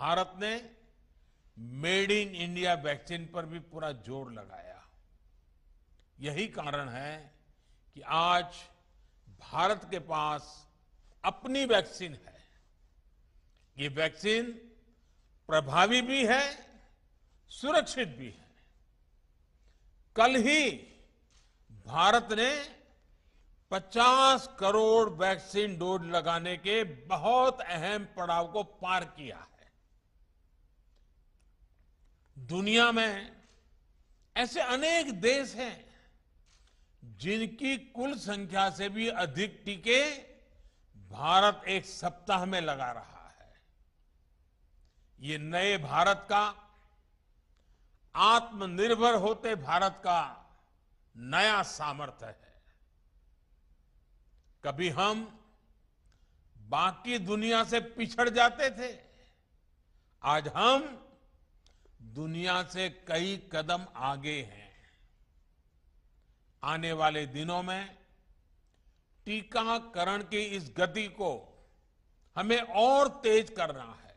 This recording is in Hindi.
भारत ने मेड इन इंडिया वैक्सीन पर भी पूरा जोर लगाया यही कारण है कि आज भारत के पास अपनी वैक्सीन है ये वैक्सीन प्रभावी भी है सुरक्षित भी है कल ही भारत ने 50 करोड़ वैक्सीन डोज लगाने के बहुत अहम पड़ाव को पार किया है दुनिया में ऐसे अनेक देश हैं जिनकी कुल संख्या से भी अधिक टीके भारत एक सप्ताह में लगा रहा है ये नए भारत का आत्मनिर्भर होते भारत का नया सामर्थ्य है कभी हम बाकी दुनिया से पिछड़ जाते थे आज हम दुनिया से कई कदम आगे हैं आने वाले दिनों में टीकाकरण की इस गति को हमें और तेज करना है